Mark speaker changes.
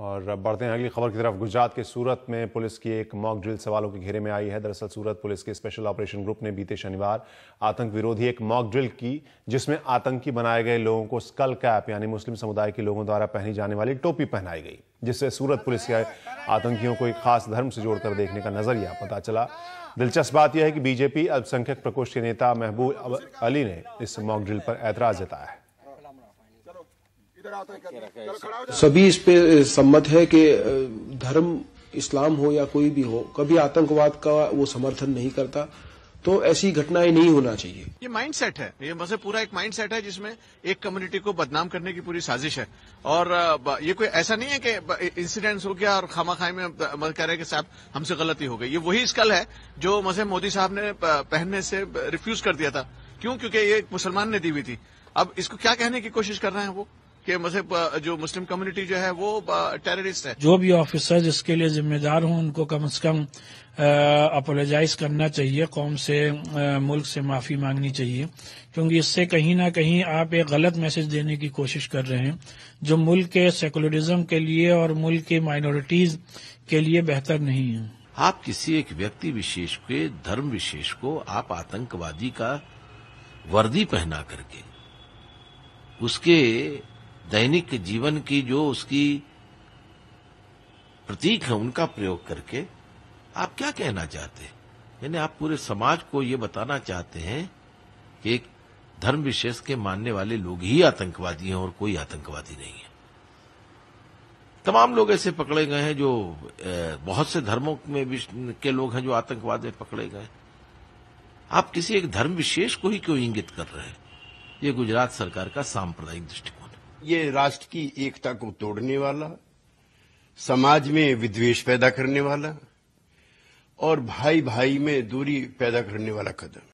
Speaker 1: और बढ़ते हैं अगली खबर की तरफ गुजरात के सूरत में पुलिस की एक मॉक ड्रिल सवालों के घेरे में आई है दरअसल सूरत पुलिस के स्पेशल ऑपरेशन ग्रुप ने बीते शनिवार आतंक विरोधी एक मॉक ड्रिल की जिसमें आतंकी बनाए गए लोगों को स्कल कैप यानी मुस्लिम समुदाय के लोगों द्वारा पहनी जाने वाली टोपी पहनाई गई जिससे सूरत पुलिस के आतंकियों को एक खास धर्म से जोड़कर देखने का नजरिया पता चला दिलचस्प बात यह है कि बीजेपी अल्पसंख्यक प्रकोष्ठ के नेता महबूब अली ने इस मॉक ड्रिल पर ऐतराज जताया है
Speaker 2: सभी इस पे सम्मत है कि धर्म इस्लाम हो या कोई भी हो कभी आतंकवाद का वो समर्थन नहीं करता तो ऐसी घटनाएं नहीं होना चाहिए
Speaker 3: ये माइंड सेट है ये मतलब पूरा एक माइंड सेट है जिसमें एक कम्युनिटी को बदनाम करने की पूरी साजिश है और ये कोई ऐसा नहीं है कि इंसिडेंट्स हो गया और खामा खाई में कह रहे हैं कि साहब हमसे गलती हो गई ये वही स्कल है जो मजे मोदी साहब ने पहनने से रिफ्यूज कर दिया था क्यों क्योंकि ये मुसलमान ने दी हुई थी अब इसको क्या कहने की कोशिश कर रहे हैं वो कि मजहब जो मुस्लिम कम्युनिटी जो है
Speaker 4: वो टेररिस्ट है जो भी ऑफिसर्स इसके लिए जिम्मेदार हों उनको कम से कम अपोलोजाइज करना चाहिए कौम से आ, मुल्क से माफ़ी मांगनी चाहिए क्योंकि इससे कहीं ना कहीं आप एक गलत मैसेज देने की कोशिश कर रहे हैं जो मुल्क के सेकुलरिज्म के लिए और मुल्क के माइनॉरिटीज के लिए बेहतर नहीं है आप किसी एक
Speaker 5: व्यक्ति विशेष के धर्म विशेष को आप आतंकवादी का वर्दी पहना करके उसके दैनिक जीवन की जो उसकी प्रतीक है उनका प्रयोग करके आप क्या कहना चाहते हैं यानी आप पूरे समाज को ये बताना चाहते हैं कि एक धर्म विशेष के मानने वाले लोग ही आतंकवादी हैं और कोई आतंकवादी नहीं है तमाम लोग ऐसे पकड़े गए हैं जो बहुत से धर्मों में के लोग हैं जो आतंकवाद में पकड़े गए आप किसी एक धर्म विशेष को ही क्यों इंगित कर रहे हैं ये गुजरात सरकार का सांप्रदायिक दृष्टिकोण ये राष्ट्र की एकता को तोड़ने
Speaker 6: वाला समाज में विद्वेष पैदा करने वाला और भाई भाई में दूरी पैदा करने वाला कदम